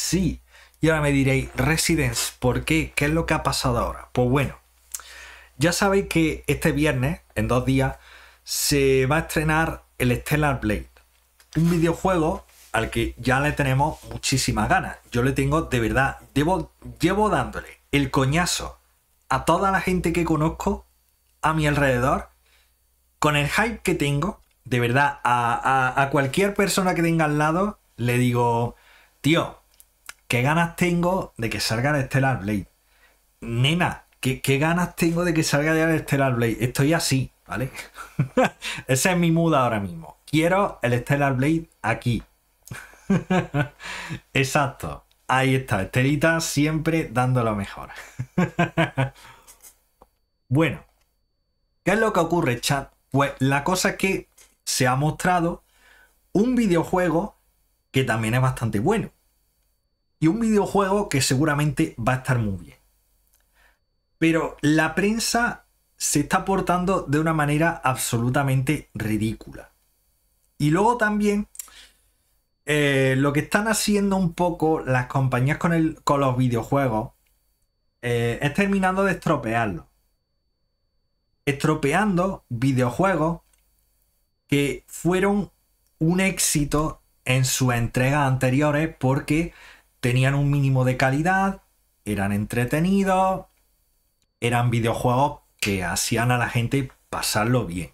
Sí. Y ahora me diréis, Residence, ¿por qué? ¿Qué es lo que ha pasado ahora? Pues bueno, ya sabéis que este viernes, en dos días, se va a estrenar el Stellar Blade. Un videojuego al que ya le tenemos muchísimas ganas. Yo le tengo, de verdad, llevo dándole el coñazo a toda la gente que conozco a mi alrededor, con el hype que tengo, de verdad, a cualquier persona que tenga al lado, le digo, tío, ¿qué ganas tengo de que salga el Stellar Blade? Nena, ¿qué, ganas tengo de que salga ya el Stellar Blade? Estoy así, ¿vale? Esa es mi muda ahora mismo. Quiero el Stellar Blade aquí. Exacto. Ahí está, Estelita siempre dando lo mejor. bueno, ¿qué es lo que ocurre, chat? Pues la cosa es que se ha mostrado un videojuego que también es bastante bueno y un videojuego que seguramente va a estar muy bien. Pero la prensa se está portando de una manera absolutamente ridícula. Y luego también eh, lo que están haciendo un poco las compañías con, el, con los videojuegos eh, es terminando de estropearlo. Estropeando videojuegos que fueron un éxito en sus entregas anteriores porque tenían un mínimo de calidad, eran entretenidos, eran videojuegos que hacían a la gente pasarlo bien.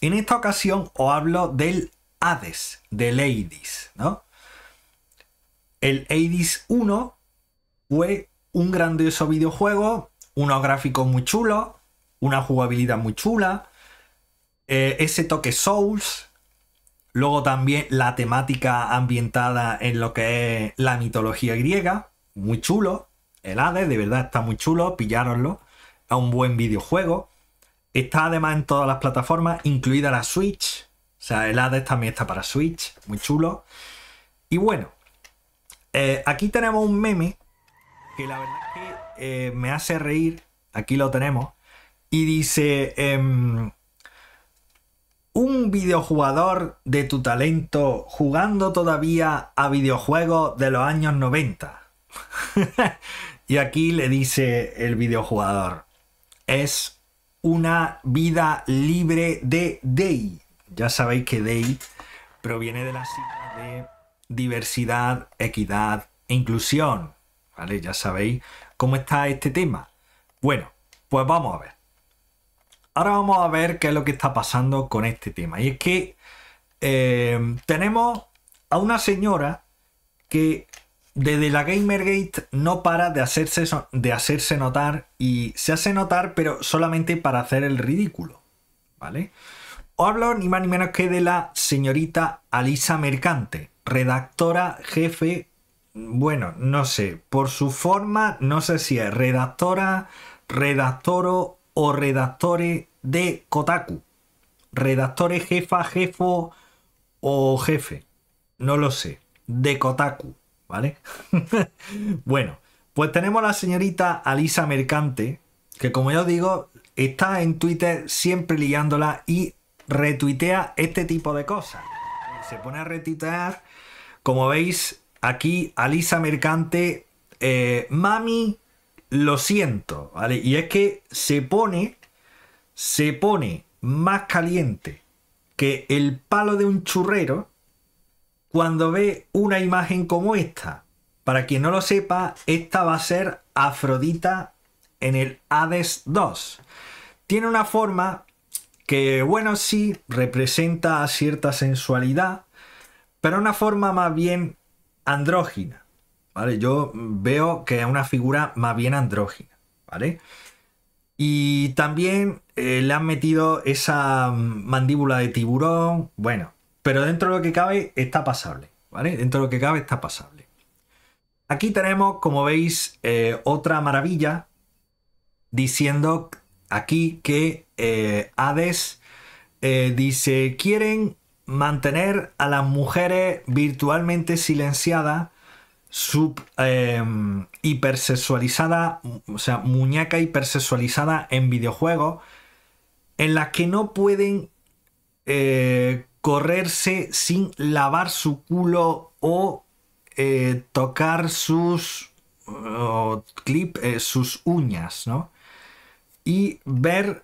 En esta ocasión os hablo del Hades, del Hades. ¿no? El Hades 1 fue un grandioso videojuego, unos gráficos muy chulos, una jugabilidad muy chula, eh, ese toque Souls, Luego también la temática ambientada en lo que es la mitología griega, muy chulo. El Hades, de verdad está muy chulo, pillároslo. Es un buen videojuego. Está además en todas las plataformas, incluida la Switch. O sea, el Hades también está para Switch, muy chulo. Y bueno, eh, aquí tenemos un meme que la verdad que eh, me hace reír. Aquí lo tenemos. Y dice... Em, un videojugador de tu talento jugando todavía a videojuegos de los años 90. y aquí le dice el videojugador, es una vida libre de Day. Ya sabéis que Day proviene de la sigla de diversidad, equidad e inclusión. ¿Vale? Ya sabéis cómo está este tema. Bueno, pues vamos a ver. Ahora vamos a ver qué es lo que está pasando con este tema. Y es que eh, tenemos a una señora que desde la Gamergate no para de hacerse, de hacerse notar y se hace notar, pero solamente para hacer el ridículo. ¿Vale? Os hablo ni más ni menos que de la señorita Alisa Mercante, redactora jefe. Bueno, no sé, por su forma, no sé si es redactora, redactoro o redactores de Kotaku. Redactores jefa, jefo o jefe. No lo sé. De Kotaku, ¿vale? bueno, pues tenemos a la señorita Alisa Mercante, que como ya os digo, está en Twitter siempre liándola y retuitea este tipo de cosas. Se pone a retuitear, como veis, aquí Alisa Mercante, eh, mami, lo siento, ¿vale? Y es que se pone, se pone más caliente que el palo de un churrero cuando ve una imagen como esta. Para quien no lo sepa, esta va a ser Afrodita en el Hades 2. Tiene una forma que, bueno, sí, representa cierta sensualidad, pero una forma más bien andrógina. ¿vale? Yo veo que es una figura más bien andrógina, ¿vale? Y también eh, le han metido esa mm, mandíbula de tiburón, bueno, pero dentro de lo que cabe está pasable, ¿vale? Dentro de lo que cabe está pasable. Aquí tenemos, como veis, eh, otra maravilla diciendo aquí que eh, Hades dice, quieren mantener a las mujeres virtualmente silenciadas sub em, hipersexualizada, o sea, muñeca hipersexualizada en videojuegos, en las que no pueden eh, correrse sin lavar su culo o eh, tocar sus eh, sus uñas, Y ver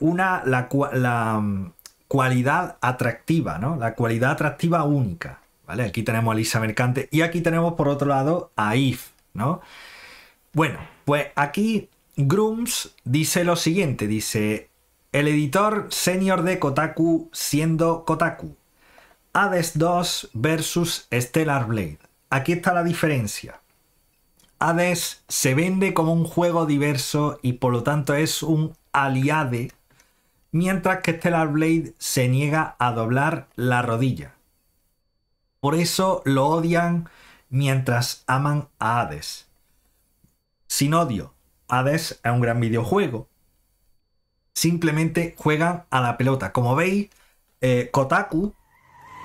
una la, la mm, cualidad atractiva, ¿no? La cualidad atractiva única. Aquí tenemos a Lisa Mercante y aquí tenemos por otro lado a If, ¿no? Bueno, pues aquí Grooms dice lo siguiente, dice, el editor senior de Kotaku siendo Kotaku, Hades 2 versus Stellar Blade. Aquí está la diferencia. Hades se vende como un juego diverso y por lo tanto es un aliade, mientras que Stellar Blade se niega a doblar la rodilla. Por eso lo odian mientras aman a Hades. Sin odio, Hades es un gran videojuego. Simplemente juegan a la pelota. Como veis, eh, Kotaku,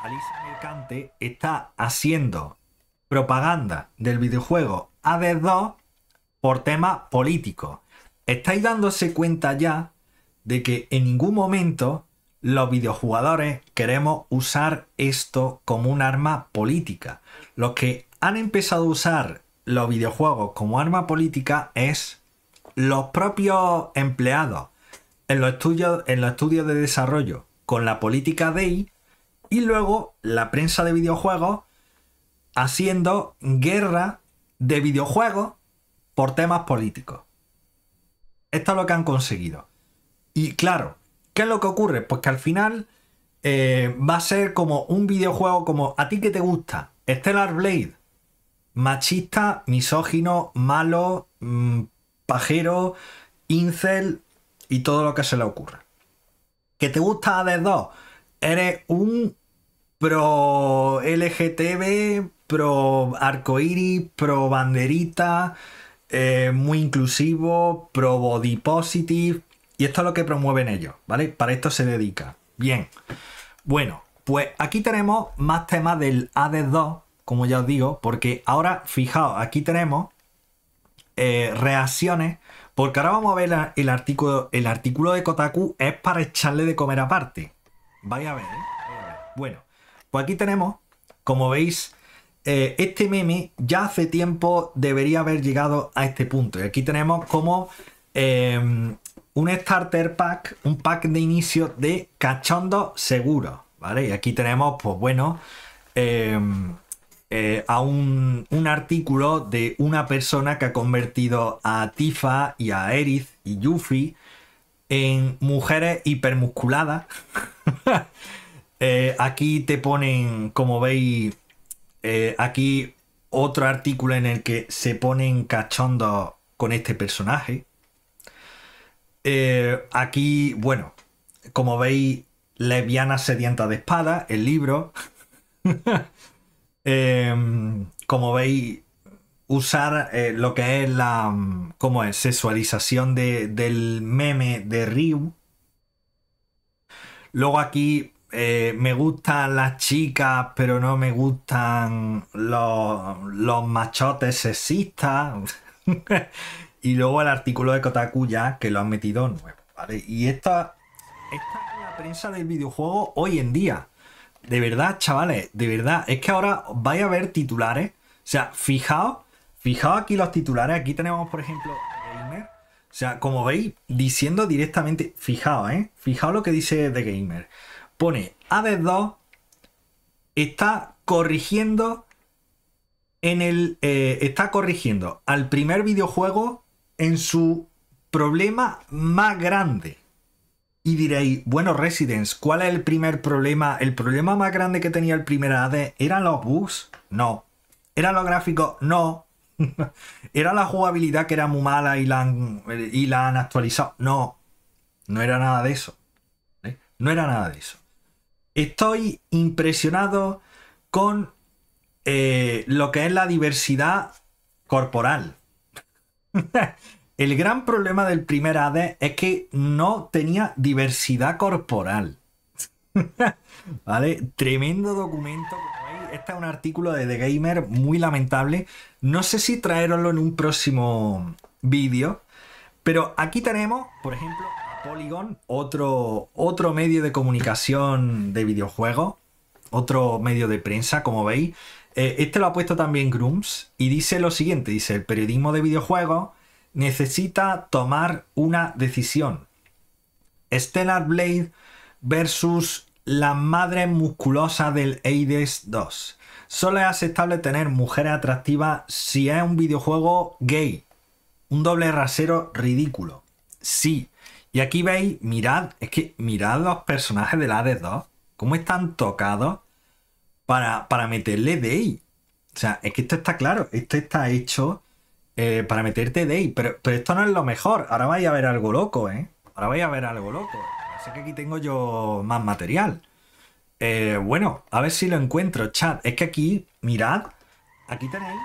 Alisa Mercante, está haciendo propaganda del videojuego Hades 2 por tema político. Estáis dándose cuenta ya de que en ningún momento los videojugadores queremos usar esto como un arma política. Los que han empezado a usar los videojuegos como arma política es los propios empleados en los estudios, en los estudios de desarrollo con la política de y luego la prensa de videojuegos haciendo guerra de videojuegos por temas políticos. Esto es lo que han conseguido. Y claro, ¿Qué es lo que ocurre? Pues que al final eh, va a ser como un videojuego como a ti que te gusta, Stellar Blade, machista, misógino, malo, mm, pajero, incel y todo lo que se le ocurra. ¿Que te gusta de 2? Eres un pro LGTB, pro arcoíris, pro banderita, eh, muy inclusivo, pro body positive, esto es lo que promueven ellos, ¿vale? Para esto se dedica. Bien. Bueno, pues aquí tenemos más temas del AD 2, como ya os digo, porque ahora, fijaos, aquí tenemos eh, reacciones, porque ahora vamos a ver el, artículo, el artículo de Kotaku es para echarle de comer aparte. Vaya a ver, ¿eh? Bueno, pues aquí tenemos, como veis, eh, este meme ya hace tiempo debería haber llegado a este punto. Y aquí tenemos como un starter pack, un pack de inicio de cachondo seguro, ¿vale? Y aquí tenemos, pues bueno, em, eh, a un, artículo de una persona que ha convertido a Tifa y a Erith y Yuffie en mujeres hipermusculadas. Eh, aquí te ponen, como veis, eh, aquí otro artículo en el que se ponen cachondos con este personaje. Eh, aquí, bueno, como veis, lesbiana sedienta de espada, el libro. Em, como veis, usar eh, lo que es la mm, ¿cómo es? sexualización del meme de Ryu. Luego aquí eh, me gustan las chicas, pero no me gustan los machotes sexistas. Y luego el artículo de Kotaku ya que lo han metido nuevo, Y esta, es la prensa del videojuego hoy en día. De verdad, chavales, de verdad. Es que ahora vais a ver titulares. O sea, fijaos, fijaos aquí los titulares. Aquí tenemos, por ejemplo, Gamer. O sea, como veis, diciendo directamente, fijaos, ¿eh? Fijaos lo que dice The Gamer. Pone, ad 2 está corrigiendo en el... Eh, está corrigiendo al primer videojuego en su problema más grande. Y diréis, bueno, Residents, ¿cuál es el primer problema? ¿El problema más grande que tenía el primer AD eran los bugs? No. ¿Eran los gráficos? No. ¿Era la jugabilidad que era muy mala y la han, y la han actualizado? No. No era nada de eso. No era nada de eso. Estoy impresionado con eh, lo que es la diversidad corporal. el gran problema del primer Ade es que no tenía diversidad corporal. ¿Vale? Tremendo documento. Este es un artículo de The Gamer muy lamentable. No sé si traeroslo en un próximo vídeo, pero aquí tenemos, por ejemplo, a Polygon, otro, otro medio de comunicación de videojuegos, otro medio de prensa, como veis, eh, este lo ha puesto también Grooms y dice lo siguiente, dice, el periodismo de videojuegos necesita tomar una decisión. Stellar Blade versus la madre musculosa del Aides 2. Solo es aceptable tener mujeres atractivas si es un videojuego gay. Un doble rasero ridículo. Sí. Y aquí veis, mirad, es que mirad los personajes del Hades 2. Cómo están tocados para, para meterle Dei. O sea, es que esto está claro, esto está hecho eh, para meterte Dei. pero, pero esto no es lo mejor. Ahora vais a ver algo loco, ¿eh? Ahora vais a ver algo loco. Sé que aquí tengo yo más material. Eh, bueno, a ver si lo encuentro, chat. Es que aquí, mirad, aquí tenéis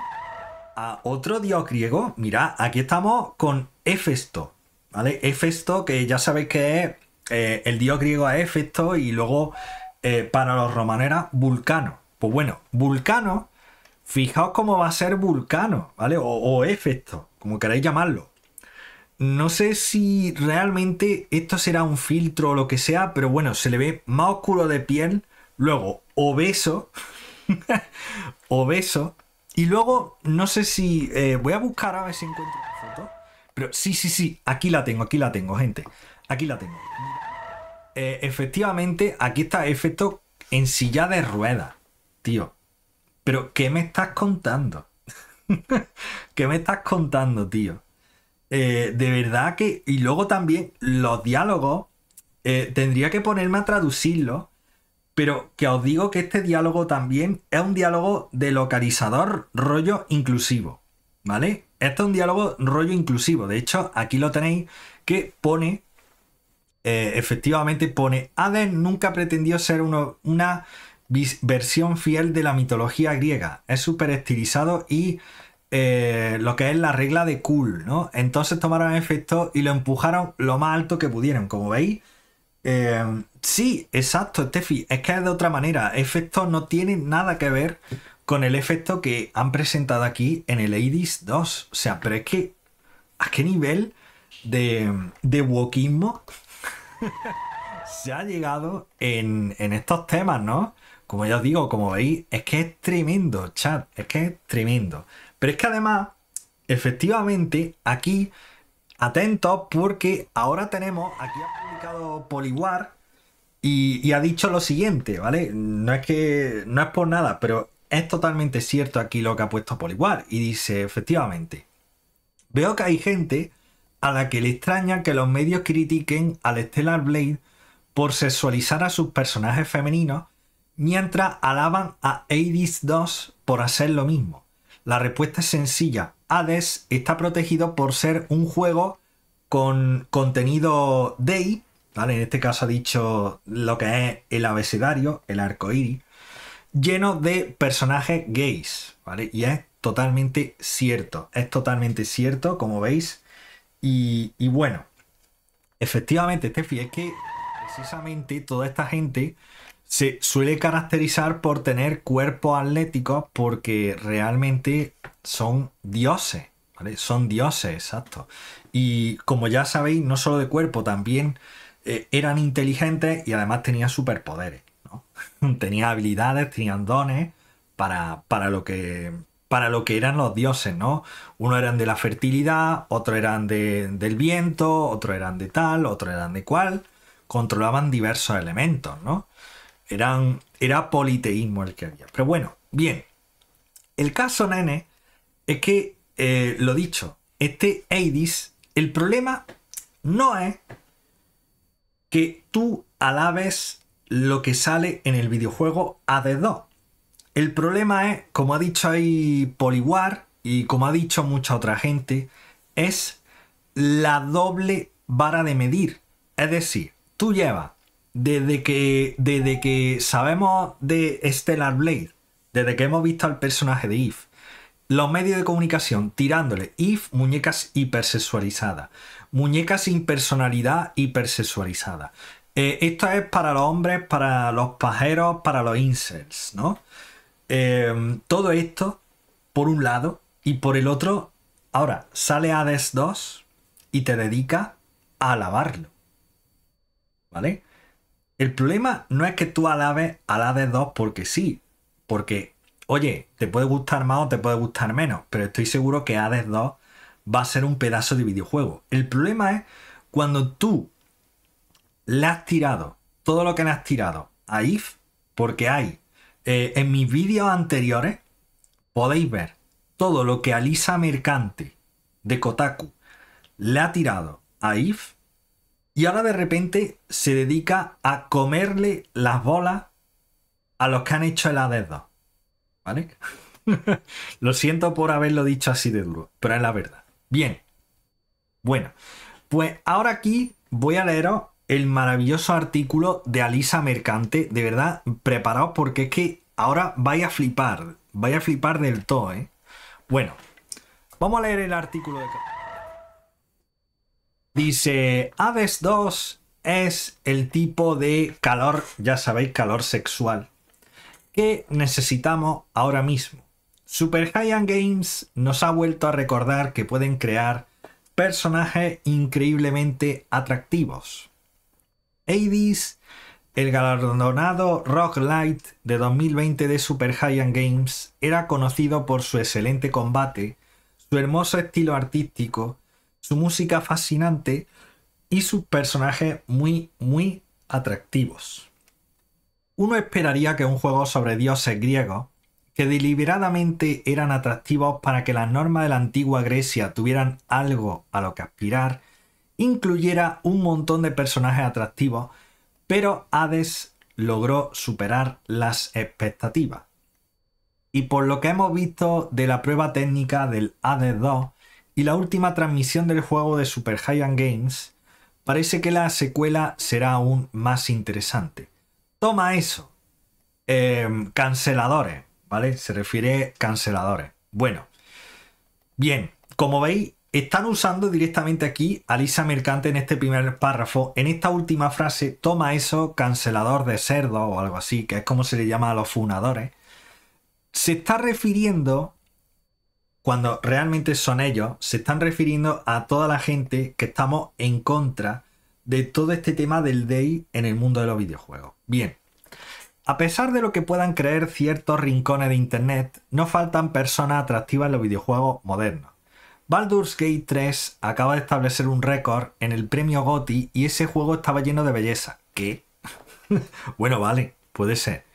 a otro dios griego. Mirad, aquí estamos con Hefesto, ¿vale? Hefesto, que ya sabéis que es eh, el dios griego a Hefesto y luego eh, para los romaneras Vulcano. Pues bueno, Vulcano, fijaos cómo va a ser Vulcano, ¿vale? O, efecto como queráis llamarlo. No sé si realmente esto será un filtro o lo que sea, pero bueno, se le ve más oscuro de piel, luego obeso, obeso, y luego no sé si... Eh, voy a buscar a ver si encuentro foto. Pero sí, sí, sí, aquí la tengo, aquí la tengo, gente. Aquí la tengo. Eh, efectivamente, aquí está efecto en silla de ruedas, tío. Pero, ¿qué me estás contando? ¿Qué me estás contando, tío? Eh, de verdad que. Y luego también los diálogos. Eh, tendría que ponerme a traducirlo Pero que os digo que este diálogo también es un diálogo de localizador rollo inclusivo. ¿Vale? Este es un diálogo rollo inclusivo. De hecho, aquí lo tenéis que pone eh, efectivamente pone, Hades nunca pretendió ser una versión fiel de la mitología griega. Es súper estilizado y eh, lo que es la regla de cool, ¿no? Entonces tomaron efecto y lo empujaron lo más alto que pudieron, como veis. Eh, sí, exacto, Steffi, es que es de otra manera. Efecto no tiene nada que ver con el efecto que han presentado aquí en el Hades 2. O sea, pero es que, ¿a qué nivel de, de wokismo se ha llegado en, estos temas, ¿no? Como ya os digo, como veis, es que es tremendo, chat, es que es tremendo. Pero es que además, efectivamente, aquí, atentos, porque ahora tenemos, aquí ha publicado Poliwar y, ha dicho lo siguiente, ¿vale? No es que, no es por nada, pero es totalmente cierto aquí lo que ha puesto Poliwar y dice, efectivamente, veo que hay gente a la que le extraña que los medios critiquen al Stellar Blade por sexualizar a sus personajes femeninos, mientras alaban a Hades 2 por hacer lo mismo. La respuesta es sencilla. Hades está protegido por ser un juego con contenido gay. ¿vale? En este caso ha dicho lo que es el abecedario, el arco iris, lleno de personajes gays, ¿vale? Y es totalmente cierto, es totalmente cierto, como veis, y, bueno, efectivamente, Tefi, es que precisamente toda esta gente se suele caracterizar por tener cuerpos atléticos porque realmente son dioses, ¿vale? Son dioses, exacto. Y como ya sabéis, no solo de cuerpo, también eh, eran inteligentes y además tenían superpoderes, ¿no? tenían habilidades, tenían dones para, para, lo que, para lo que eran los dioses, ¿no? Uno eran de la fertilidad, otro eran del viento, otro eran de tal, otro eran de cual. Controlaban diversos elementos, ¿no? era politeísmo el que había. Pero bueno, bien. El caso, nene, es que, eh, lo dicho, este Eidis, el problema no es que tú alabes lo que sale en el videojuego AD2. El problema es, como ha dicho ahí Poliguar y como ha dicho mucha otra gente, es la doble vara de medir. Es decir, tú llevas desde que, desde que sabemos de Stellar Blade, desde que hemos visto al personaje de Eve, los medios de comunicación tirándole Eve, muñecas hipersexualizadas, muñecas sin personalidad hipersexualizadas. Eh, esto es para los hombres, para los pajeros, para los incels, ¿no? Em, todo esto, por un lado, y por el otro, ahora sale Hades 2 y te dedica a alabarlo. ¿Vale? El problema no es que tú alabes al Hades 2 porque sí, porque, oye, te puede gustar más o te puede gustar menos, pero estoy seguro que Hades 2 va a ser un pedazo de videojuego. El problema es cuando tú le has tirado todo lo que le has tirado a If, porque hay eh, en mis vídeos anteriores podéis ver todo lo que Alisa Mercante de Kotaku le ha tirado a If y ahora de repente se dedica a comerle las bolas a los que han hecho el AD2. ¿Vale? lo siento por haberlo dicho así de duro, pero es la verdad. Bien. Bueno, pues ahora aquí voy a leeros el maravilloso artículo de Alisa Mercante. De verdad, preparaos porque es que ahora vaya a flipar. vaya a flipar del todo, ¿eh? Bueno, vamos a leer el artículo de... Dice, Aves 2 es el tipo de calor, ya sabéis, calor sexual, que necesitamos ahora mismo. Super Giant Games nos ha vuelto a recordar que pueden crear personajes increíblemente atractivos, Hades, el galardonado Rock Light de 2020 de Super Giant Games era conocido por su excelente combate, su hermoso estilo artístico, su música fascinante y sus personajes muy, muy atractivos. Uno esperaría que un juego sobre dioses griegos, que deliberadamente eran atractivos para que las normas de la antigua Grecia tuvieran algo a lo que aspirar, incluyera un montón de personajes atractivos, pero Hades logró superar las expectativas. Y por lo que hemos visto de la prueba técnica del Hades 2 y la última transmisión del juego de Super High Games, parece que la secuela será aún más interesante. Toma eso. Em, canceladores, ¿vale? Se refiere canceladores. Bueno, bien, como veis, están usando directamente aquí a Lisa Mercante en este primer párrafo. En esta última frase, toma eso, cancelador de cerdo o algo así, que es como se le llama a los funadores. Se está refiriendo, cuando realmente son ellos, se están refiriendo a toda la gente que estamos en contra de todo este tema del DEI en el mundo de los videojuegos. Bien, a pesar de lo que puedan creer ciertos rincones de Internet, no faltan personas atractivas en los videojuegos modernos. Baldur's Gate 3 acaba de establecer un récord en el premio GOTY y ese juego estaba lleno de belleza. ¿Qué? bueno, vale, puede ser.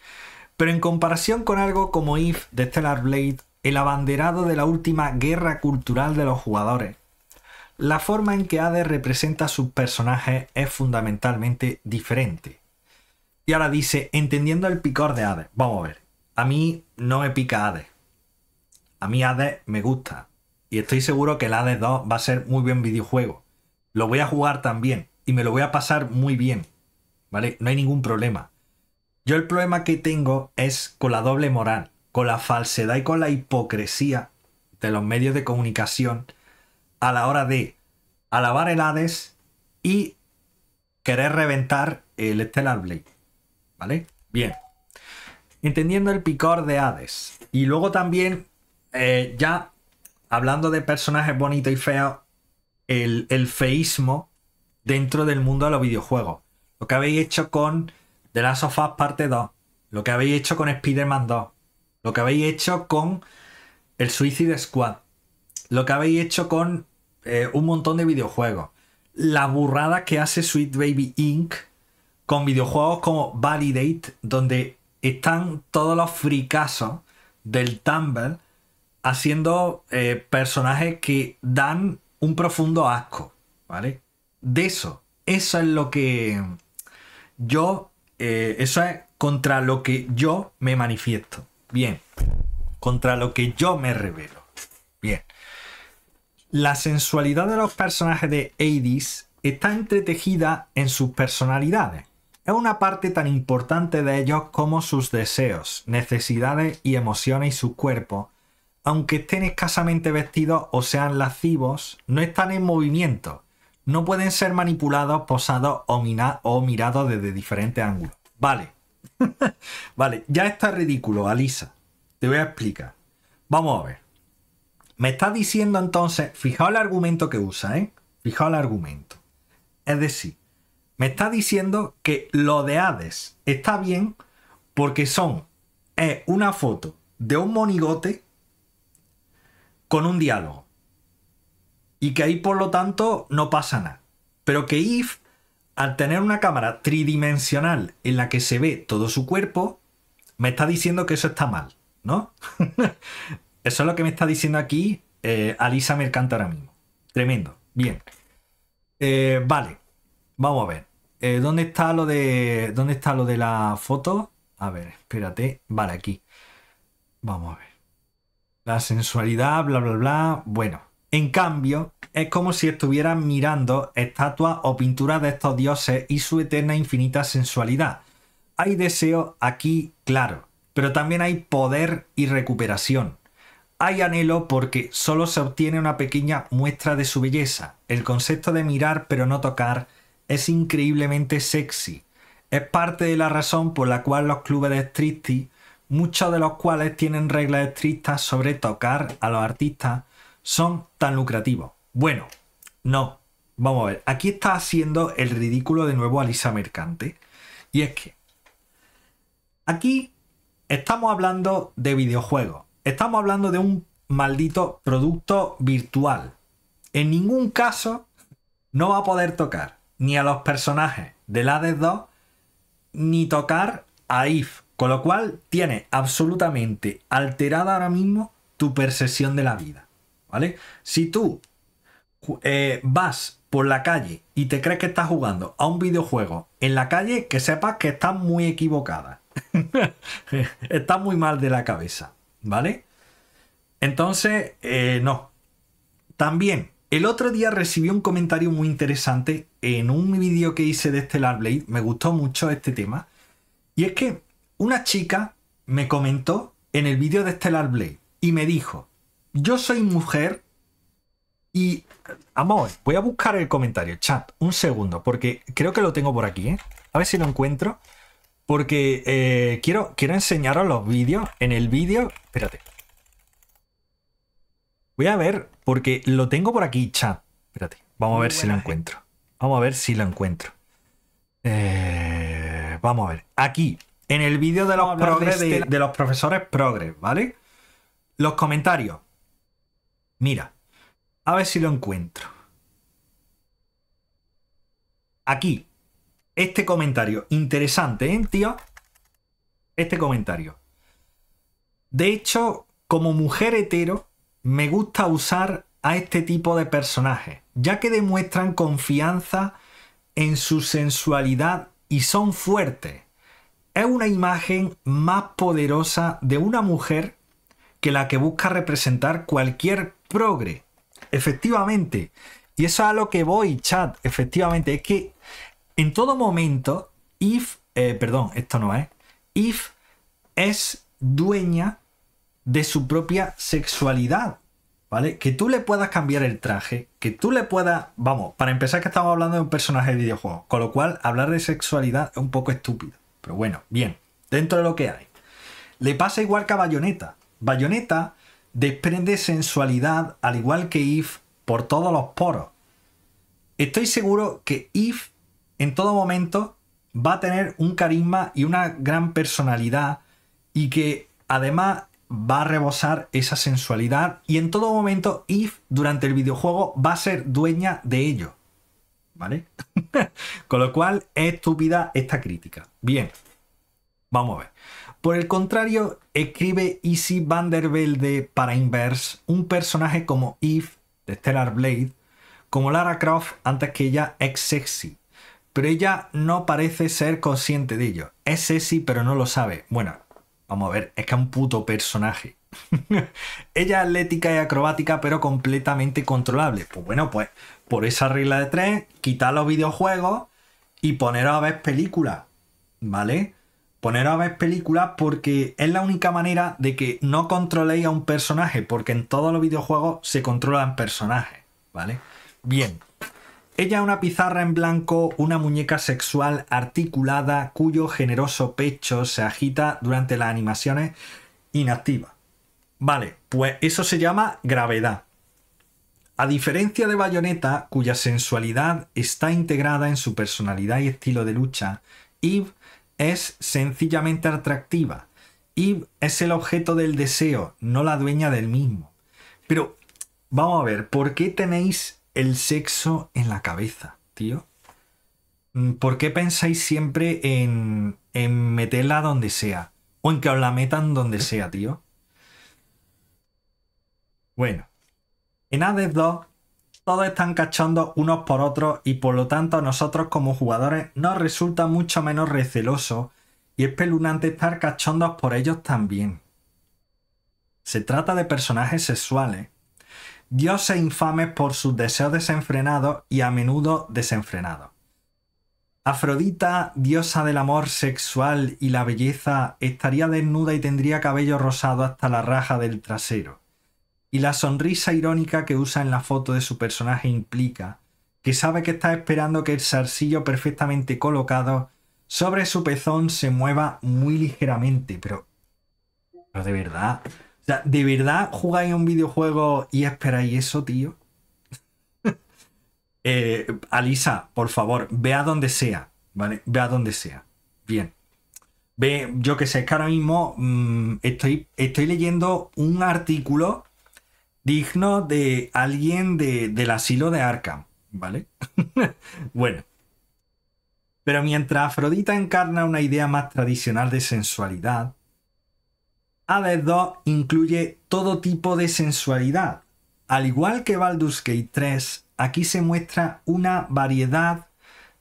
Pero en comparación con algo como If de Stellar Blade, el abanderado de la última guerra cultural de los jugadores, la forma en que Hades representa a sus personajes es fundamentalmente diferente. Y ahora dice, entendiendo el picor de Hades. Vamos a ver. A mí no me pica Hades. A mí Hades me gusta. Y estoy seguro que el Hades 2 va a ser muy buen videojuego. Lo voy a jugar también y me lo voy a pasar muy bien. ¿Vale? No hay ningún problema. Yo el problema que tengo es con la doble moral, con la falsedad y con la hipocresía de los medios de comunicación a la hora de alabar el Hades y querer reventar el Stellar Blade. ¿Vale? Bien. Entendiendo el picor de Hades. Y luego también, eh, ya hablando de personajes bonitos y feos, el, feísmo dentro del mundo de los videojuegos. Lo que habéis hecho con The Last of Us parte 2, lo que habéis hecho con Spider-Man 2, lo que habéis hecho con el Suicide Squad, lo que habéis hecho con eh, un montón de videojuegos. La burrada que hace Sweet Baby Inc. con videojuegos como Validate, donde están todos los fricasos del Tumblr haciendo eh, personajes que dan un profundo asco, ¿vale? De eso, eso es lo que yo, eh, eso es contra lo que yo me manifiesto, bien, contra lo que yo me revelo, bien. La sensualidad de los personajes de Hades está entretejida en sus personalidades. Es una parte tan importante de ellos como sus deseos, necesidades y emociones y su cuerpo, aunque estén escasamente vestidos o sean lascivos, no están en movimiento. No pueden ser manipulados, posados o, mirados desde diferentes ángulos. Vale. vale, ya está ridículo, Alisa. Te voy a explicar. Vamos a ver. Me está diciendo entonces, fijaos el argumento que usa, ¿eh? Fijaos el argumento. Es decir, me está diciendo que lo de Hades está bien porque son una foto de un monigote con un diálogo. Y que ahí, por lo tanto, no pasa nada. Pero que If, al tener una cámara tridimensional en la que se ve todo su cuerpo, me está diciendo que eso está mal, ¿no? eso es lo que me está diciendo aquí eh, Alisa Mercante ahora mismo. Tremendo. Bien. Eh, vale. Vamos a ver. Eh, ¿Dónde está lo de. ¿Dónde está lo de la foto? A ver, espérate. Vale, aquí. Vamos a ver la sensualidad, bla, bla, bla. Bueno, en cambio, es como si estuvieran mirando estatuas o pinturas de estos dioses y su eterna infinita sensualidad. Hay deseo aquí, claro, pero también hay poder y recuperación. Hay anhelo porque solo se obtiene una pequeña muestra de su belleza. El concepto de mirar pero no tocar es increíblemente sexy. Es parte de la razón por la cual los clubes de striptease muchos de los cuales tienen reglas estrictas sobre tocar a los artistas, son tan lucrativos. Bueno, no. Vamos a ver, aquí está haciendo el ridículo de nuevo Alisa Mercante. Y es que aquí estamos hablando de videojuegos. Estamos hablando de un maldito producto virtual. En ningún caso no va a poder tocar ni a los personajes de la 2 ni tocar a If con lo cual tiene absolutamente alterada ahora mismo tu percepción de la vida. ¿Vale? Si tú eh, vas por la calle y te crees que estás jugando a un videojuego en la calle, que sepas que estás muy equivocada. estás muy mal de la cabeza. ¿Vale? Entonces, eh, no. También, el otro día recibí un comentario muy interesante en un vídeo que hice de Stellar Blade. Me gustó mucho este tema. Y es que una chica me comentó en el vídeo de Stellar Blade y me dijo, yo soy mujer y... Vamos, voy a buscar el comentario, chat, un segundo, porque creo que lo tengo por aquí, ¿eh? A ver si lo encuentro, porque eh, quiero, quiero enseñaros los vídeos. En el vídeo... Espérate. Voy a ver, porque lo tengo por aquí, chat. Espérate, vamos a ver si lo ¿eh? encuentro. Vamos a ver si lo encuentro. Eh, vamos a ver. Aquí, en el vídeo de, los este- de, los profesores progres, ¿vale? Los comentarios. Mira, a ver si lo encuentro. Aquí, este comentario. Interesante, ¿eh, tío? Este comentario. De hecho, como mujer hetero, me gusta usar a este tipo de personajes, ya que demuestran confianza en su sensualidad y son fuertes es una imagen más poderosa de una mujer que la que busca representar cualquier progre. Efectivamente. Y eso es a lo que voy, chat. Efectivamente. Es que en todo momento, If, eh, perdón, esto no es, If es dueña de su propia sexualidad. ¿Vale? Que tú le puedas cambiar el traje, que tú le puedas. Vamos, para empezar, que estamos hablando de un personaje de videojuego, con lo cual hablar de sexualidad es un poco estúpido. Pero bueno, bien, dentro de lo que hay. Le pasa igual que a Bayonetta. Bayonetta desprende sensualidad, al igual que If por todos los poros. Estoy seguro que If en todo momento va a tener un carisma y una gran personalidad y que además va a rebosar esa sensualidad y en todo momento If durante el videojuego va a ser dueña de ello. ¿vale? Con lo cual, es estúpida esta crítica. Bien, vamos a ver. Por el contrario, escribe Easy de para Inverse un personaje como Eve de Stellar Blade, como Lara Croft antes que ella ex sexy. Pero ella no parece ser consciente de ello. Es sexy, pero no lo sabe. Bueno, vamos a ver, es que es un puto personaje. ella es atlética y acrobática, pero completamente controlable. Pues bueno, pues por esa regla de tres, quitar los videojuegos y poneros a ver películas, ¿vale? Poneros a ver películas porque es la única manera de que no controléis a un personaje, porque en todos los videojuegos se controlan personajes, ¿vale? Bien. Ella es una pizarra en blanco, una muñeca sexual articulada cuyo generoso pecho se agita durante las animaciones inactivas. Vale, pues eso se llama gravedad. A diferencia de Bayonetta, cuya sensualidad está integrada en su personalidad y estilo de lucha, Eve es sencillamente atractiva. Eve es el objeto del deseo, no la dueña del mismo. Pero vamos a ver, ¿por qué tenéis el sexo en la cabeza, tío? Mm, ¿Por qué pensáis siempre en, en meterla donde sea? O en que os la metan donde sea, tío. Bueno. En Hades 2, todos están cachondos unos por otros y por lo tanto a nosotros como jugadores nos resulta mucho menos receloso y es pelunante estar cachondos por ellos también. Se trata de personajes sexuales, dioses infames por sus deseos desenfrenados y a menudo desenfrenados. Afrodita, diosa del amor sexual y la belleza, estaría desnuda y tendría cabello rosado hasta la raja del trasero y la sonrisa irónica que usa en la foto de su personaje implica que sabe que está esperando que el zarcillo perfectamente colocado sobre su pezón se mueva muy ligeramente, pero... Pero de verdad... O sea, ¿de verdad jugáis un videojuego y esperáis eso, tío? Eh, Alisa, por favor, vea donde sea, ¿vale? Vea donde sea. Bien. Ve, yo que sé, es que ahora mismo mm, estoy, estoy leyendo un artículo digno de alguien del asilo de Arkham, ¿vale? bueno. Pero mientras Afrodita encarna una idea más tradicional de sensualidad, Hades 2 incluye todo tipo de sensualidad. Al igual que Baldur's Gate 3, aquí se muestra una variedad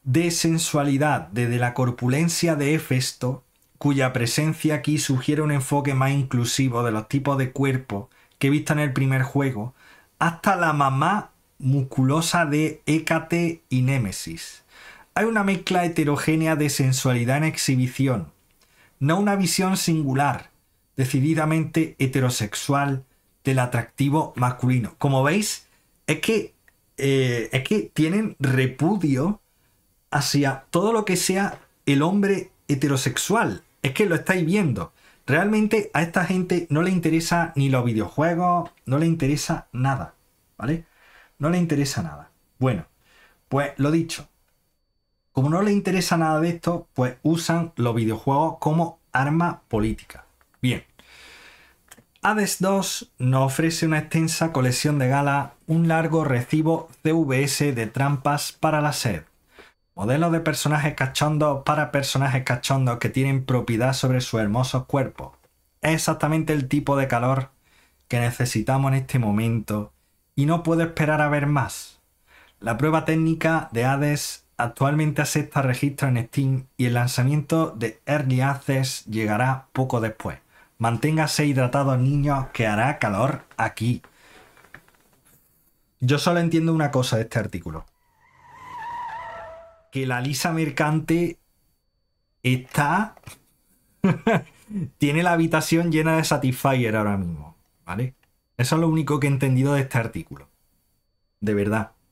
de sensualidad, desde la corpulencia de Hefesto, cuya presencia aquí sugiere un enfoque más inclusivo de los tipos de cuerpo que he visto en el primer juego, hasta la mamá musculosa de Hécate y Némesis. Hay una mezcla heterogénea de sensualidad en exhibición, no una visión singular, decididamente heterosexual del atractivo masculino. Como veis, es que, eh, es que tienen repudio hacia todo lo que sea el hombre heterosexual. Es que lo estáis viendo. Realmente a esta gente no le interesa ni los videojuegos, no le interesa nada, ¿vale? No le interesa nada. Bueno, pues lo dicho, como no le interesa nada de esto, pues usan los videojuegos como arma política. Bien. Hades 2 nos ofrece una extensa colección de gala, un largo recibo CVS de trampas para la sed, Modelo de personajes cachondos para personajes cachondos que tienen propiedad sobre su hermoso cuerpo. Es exactamente el tipo de calor que necesitamos en este momento y no puedo esperar a ver más. La prueba técnica de Hades actualmente acepta registro en Steam y el lanzamiento de Early Access llegará poco después. Manténgase hidratado, niños que hará calor aquí. Yo solo entiendo una cosa de este artículo que la Lisa Mercante está... tiene la habitación llena de Satisfyer ahora mismo, ¿vale? Eso es lo único que he entendido de este artículo. De verdad.